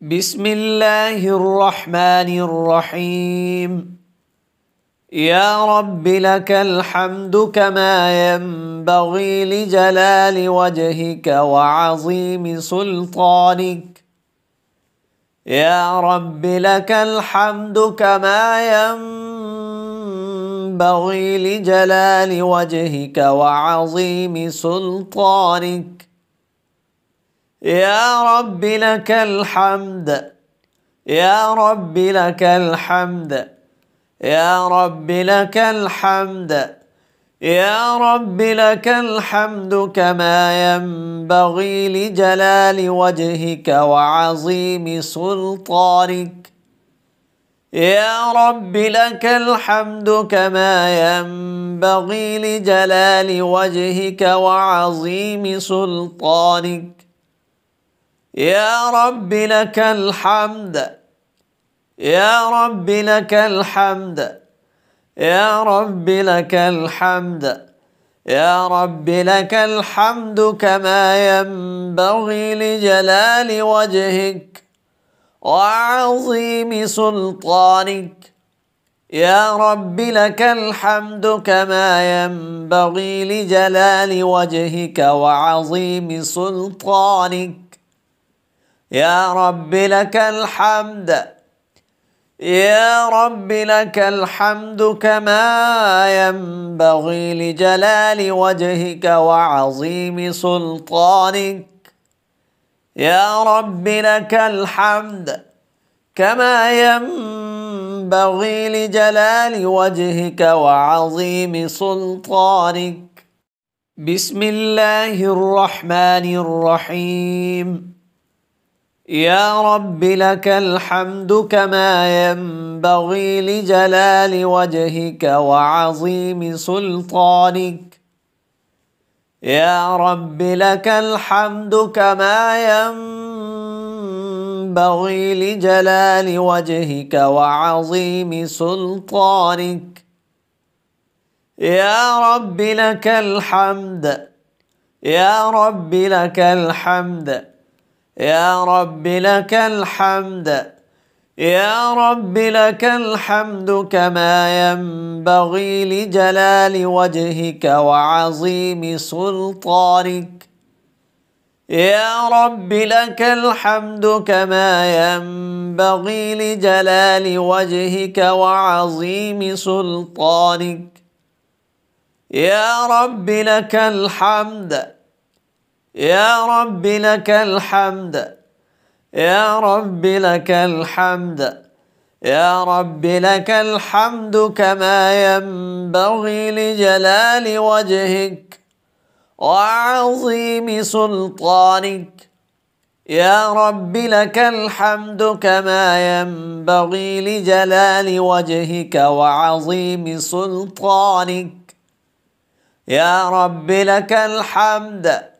بسم الله الرحمن الرحيم يا رب لك الحمد كما ينبغي لجلال وجهك وعظيم سلطانك يا رب لك الحمد كما ينبغي لجلال وجهك وعظيم سلطانك يا رب لك الحمد يا رب لك الحمد يا رب لك الحمد يا رب لك الحمد كما ينبغي لجلال وجهك وعظيم سلطانك يا رب لك الحمد كما ينبغي لجلال وجهك وعظيم سلطانك يا رب لك الحمد يا رب لك الحمد يا رب لك الحمد يا رب لك الحمد كما ينبغي لجلال وجهك وعظيم سلطانك يا رب لك الحمد كما ينبغي لجلال وجهك وعظيم سلطانك يا رب لك الحمد يا رب لك الحمد كما ينبغي لجلال وجهك وعظيم سلطانك يا رب لك الحمد كما ينبغي لجلال وجهك وعظيم سلطانك بسم الله الرحمن الرحيم يا رب لك الحمد كما ينبغي لجلال وجهك وعظيم سلطانك يا رب لك الحمد كما ينبغي لجلال وجهك وعظيم سلطانك يا رب لك الحمد يا رب لك الحمد يا رب لك الحمد يا رب لك الحمد كما ينبغي لجلال وجهك وعظيم سلطانك يا رب لك الحمد كما ينبغي لجلال وجهك وعظيم سلطانك يا رب لك الحمد يا رب لك الحمد يا رب لك الحمد يا رب لك الحمد كما ينبغي لجلال وجهك وعظيم سلطانك يا رب لك الحمد كما ينبغي لجلال وجهك وعظيم سلطانك يا رب لك الحمد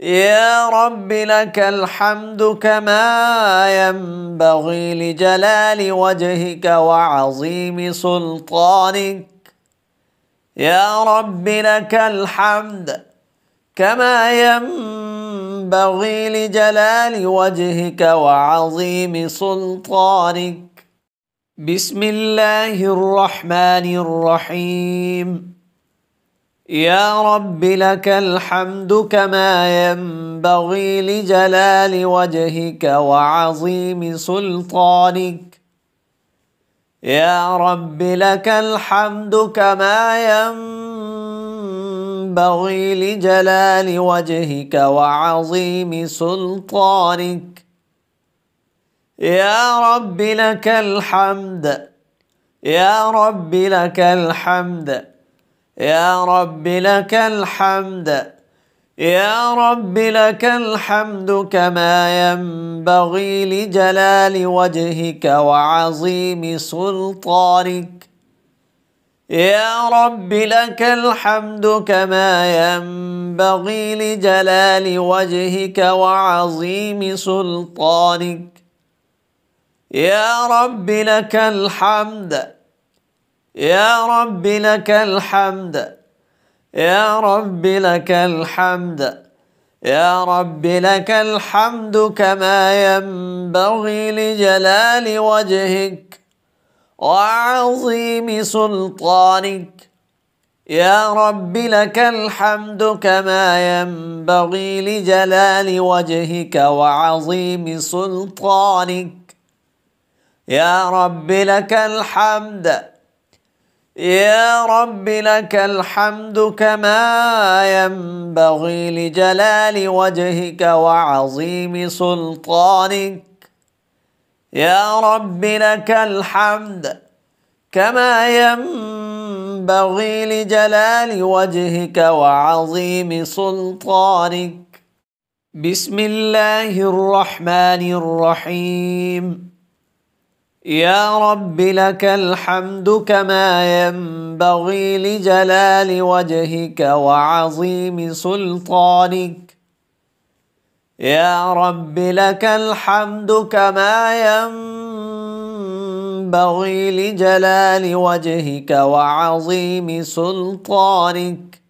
يا رب لك الحمد كما ينبغي لجلال وجهك وعظيم سلطانك يا رب لك الحمد كما ينبغي لجلال وجهك وعظيم سلطانك بسم الله الرحمن الرحيم يا رب لك الحمد كما ينبغي لجلال وجهك وعظيم سلطانك يا رب لك الحمد كما ينبغي لجلال وجهك وعظيم سلطانك يا رب لك الحمد يا رب لك الحمد يا رب لك الحمد يا رب لك الحمد كما ينبغي لجلال وجهك وعظيم سلطانك يا رب لك الحمد كما ينبغي لجلال وجهك وعظيم سلطانك يا رب لك الحمد يا رب لك الحمد يا رب لك الحمد يا رب لك الحمد كما ينبغي لجلال وجهك وعظيم سلطانك يا رب لك الحمد كما ينبغي لجلال وجهك وعظيم سلطانك يا رب لك الحمد يا رب لك الحمد كما ينبغي لجلال وجهك وعظيم سلطانك يا رب لك الحمد كما ينبغي لجلال وجهك وعظيم سلطانك بسم الله الرحمن الرحيم يا رب لك الحمد كما ينبغي لجلال وجهك وعظيم سلطانك يا رب لك الحمد كما ينبغي لجلال وجهك وعظيم سلطانك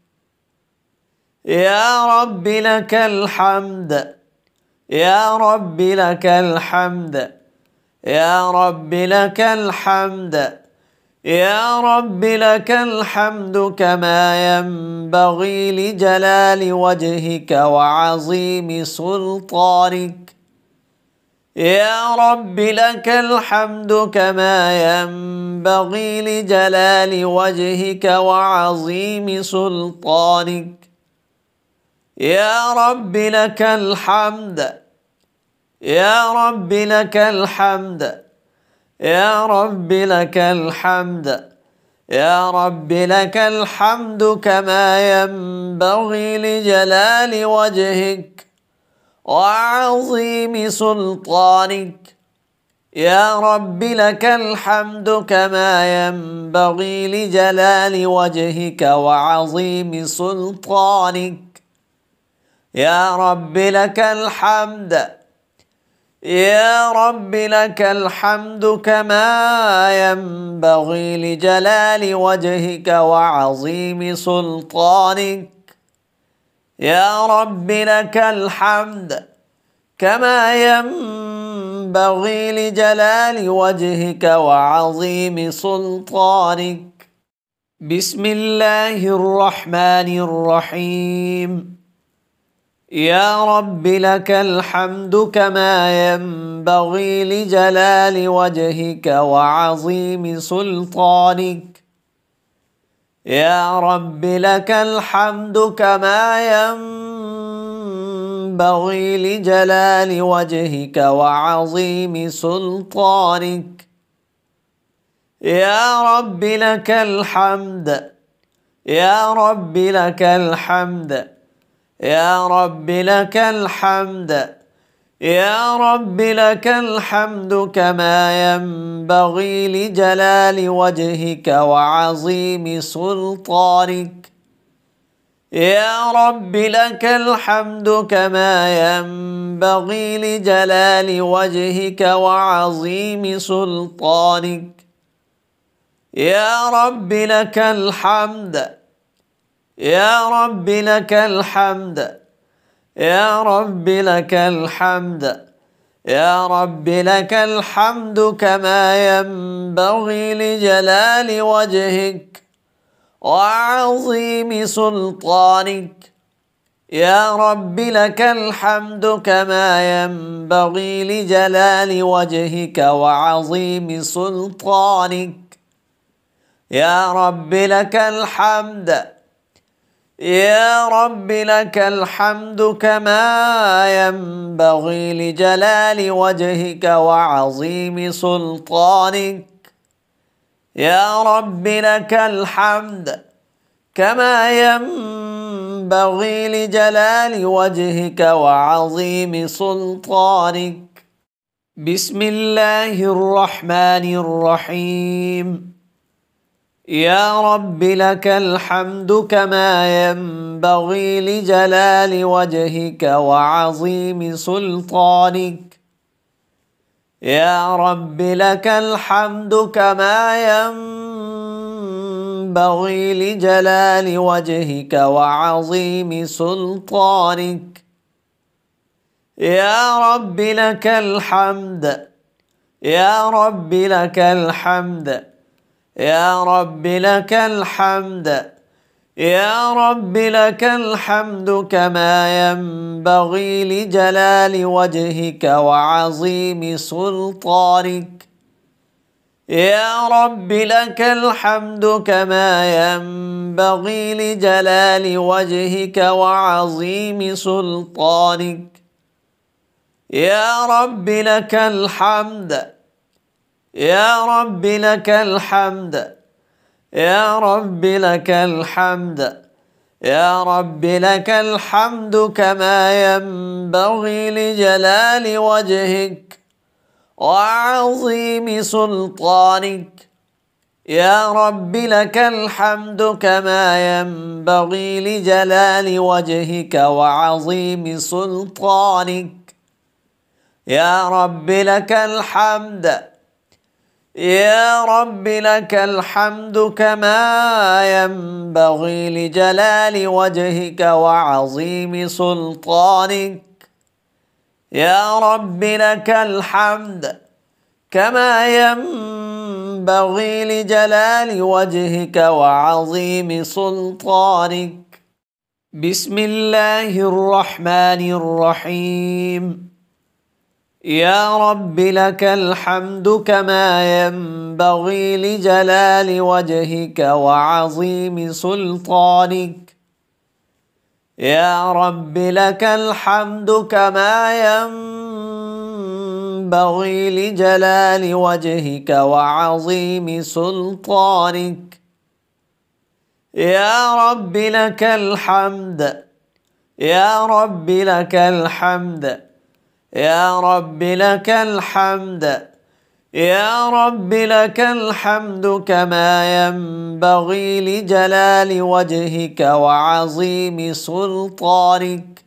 يا رب لك الحمد يا رب لك الحمد يا رب لك الحمد يا رب لك الحمد كما ينبغي لجلال وجهك وعظيم سلطانك يا رب لك الحمد كما ينبغي لجلال وجهك وعظيم سلطانك يا رب لك الحمد يا رب لك الحمد يا رب لك الحمد يا رب لك الحمد كما ينبغي لجلال وجهك وعظيم سلطانك يا رب لك الحمد كما ينبغي لجلال وجهك وعظيم سلطانك يا رب لك الحمد يا رب لك الحمد كما ينبغي لجلال وجهك وعظيم سلطانك يا رب لك الحمد كما ينبغي لجلال وجهك وعظيم سلطانك بسم الله الرحمن الرحيم يا رب لك الحمد كما ينبغي لجلال وجهك وعظيم سلطانك يا رب لك الحمد كما ينبغي لجلال وجهك وعظيم سلطانك يا رب لك الحمد يا رب لك الحمد يا رب لك الحمد يا رب لك الحمد كما ينبغي لجلال وجهك وعظيم سلطانك يا رب لك الحمد كما ينبغي لجلال وجهك وعظيم سلطانك يا رب لك الحمد يا رب لك الحمد يا رب لك الحمد يا رب لك الحمد كما ينبغي لجلال وجهك وعظيم سلطانك يا رب لك الحمد كما ينبغي لجلال وجهك وعظيم سلطانك يا رب لك الحمد يا رب لك الحمد كما ينبغي لجلال وجهك وعظيم سلطانك يا رب لك الحمد كما ينبغي لجلال وجهك وعظيم سلطانك بسم الله الرحمن الرحيم يا رب لك الحمد كما ينبغي لجلال وجهك وعظيم سلطانك يا رب لك الحمد كما ينبغي لجلال وجهك وعظيم سلطانك يا رب لك الحمد يا رب لك الحمد يا رب لك الحمد يا رب لك الحمد كما ينبغي لجلال وجهك وعظيم سلطانك يا رب لك الحمد كما ينبغي لجلال وجهك وعظيم سلطانك يا رب لك الحمد يا رب لك الحمد يا رب لك الحمد يا رب لك الحمد كما ينبغي لجلال وجهك وعظيم سلطانك يا رب لك الحمد كما ينبغي لجلال وجهك وعظيم سلطانك يا رب لك الحمد يا رب لك الحمد كما ينبغي لجلال وجهك وعظيم سلطانك يا رب لك الحمد كما ينبغي لجلال وجهك وعظيم سلطانك بسم الله الرحمن الرحيم يا رب لك الحمد كما ينبغي لجلال وجهك وعظيم سلطانك يا رب لك الحمد كما ينبغي لجلال وجهك وعظيم سلطانك يا رب لك الحمد يا رب لك الحمد يا رب لك الحمد يا رب لك الحمد كما ينبغي لجلال وجهك وعظيم سلطانك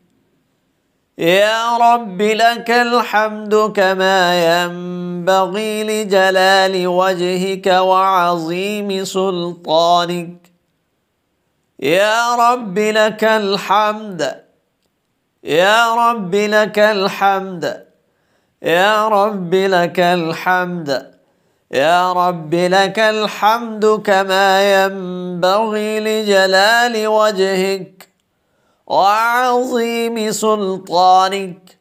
يا رب لك الحمد كما ينبغي لجلال وجهك وعظيم سلطانك يا رب لك الحمد يا رب لك الحمد يا رب لك الحمد يا رب لك الحمد كما ينبغي لجلال وجهك وعظيم سلطانك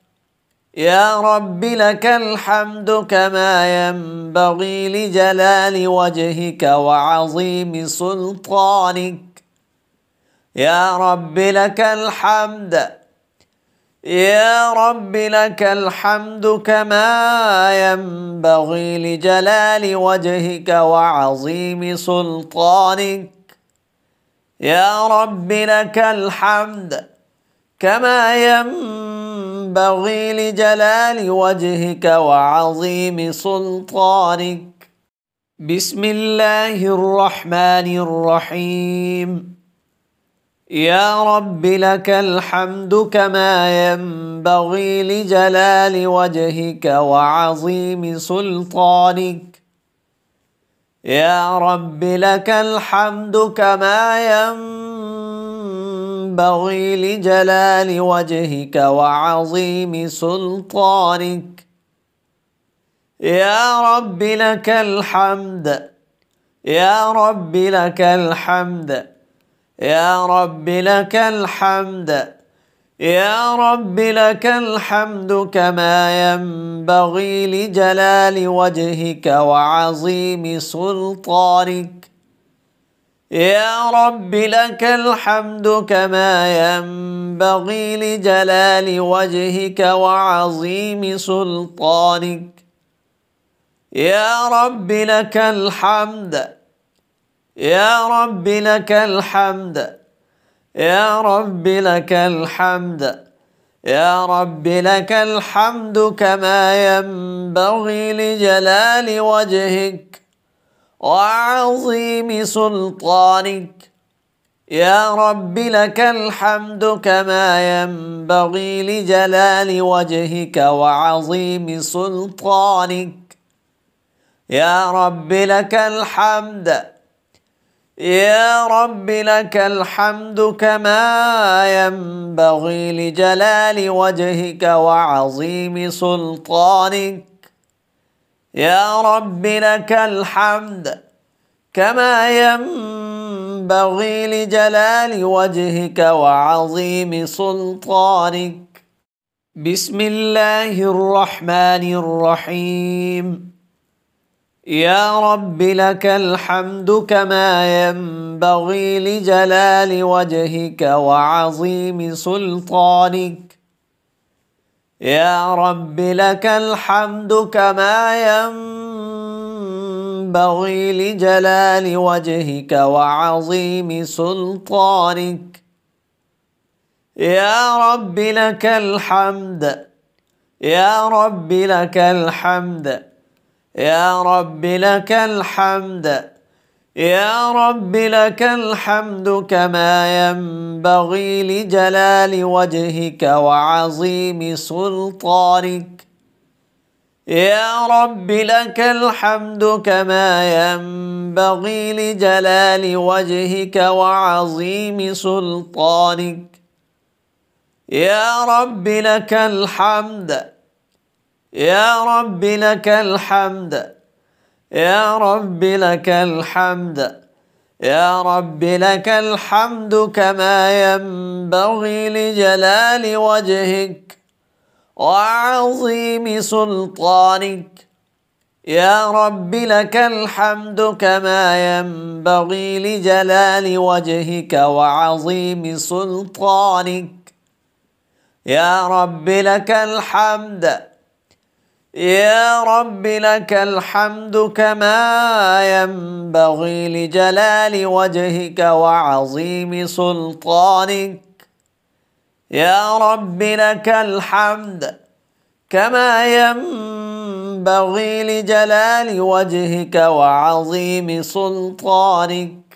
يا رب لك الحمد كما ينبغي لجلال وجهك وعظيم سلطانك يا رب لك الحمد يا رب لك الحمد كما ينبغي لجلال وجهك وعظيم سلطانك يا رب لك الحمد كما ينبغي لجلال وجهك وعظيم سلطانك بسم الله الرحمن الرحيم يا رب لك الحمد كما ينبغي لجلال وجهك وعظيم سلطانك يا رب لك الحمد كما ينبغي لجلال وجهك وعظيم سلطانك يا رب لك الحمد يا رب لك الحمد يا رب لك الحمد يا رب لك الحمد كما ينبغي لجلال وجهك وعظيم سلطانك يا رب لك الحمد كما ينبغي لجلال وجهك وعظيم سلطانك يا رب لك الحمد يا رب لك الحمد يا رب لك الحمد يا رب لك الحمد كما ينبغي لجلال وجهك وعظيم سلطانك يا رب لك الحمد كما ينبغي لجلال وجهك وعظيم سلطانك يا رب لك الحمد يا رب لك الحمد كما ينبغي لجلال وجهك وعظيم سلطانك يا رب لك الحمد كما ينبغي لجلال وجهك وعظيم سلطانك بسم الله الرحمن الرحيم يا رب لك الحمد كما ينبغي لجلال وجهك وعظيم سلطانك يا رب لك الحمد كما ينبغي لجلال وجهك وعظيم سلطانك يا رب لك الحمد يا رب لك الحمد يا رب لك الحمد يا رب لك الحمد كما ينبغي لجلال وجهك وعظيم سلطانك يا رب لك الحمد كما ينبغي لجلال وجهك وعظيم سلطانك يا رب لك الحمد يا رب لك الحمد يا رب لك الحمد يا رب لك الحمد كما ينبغي لجلال وجهك وعظيم سلطانك يا رب لك الحمد كما ينبغي لجلال وجهك وعظيم سلطانك يا رب لك الحمد يا رب لك الحمد كما ينبغي لجلال وجهك وعظيم سلطانك يا رب لك الحمد كما ينبغي لجلال وجهك وعظيم سلطانك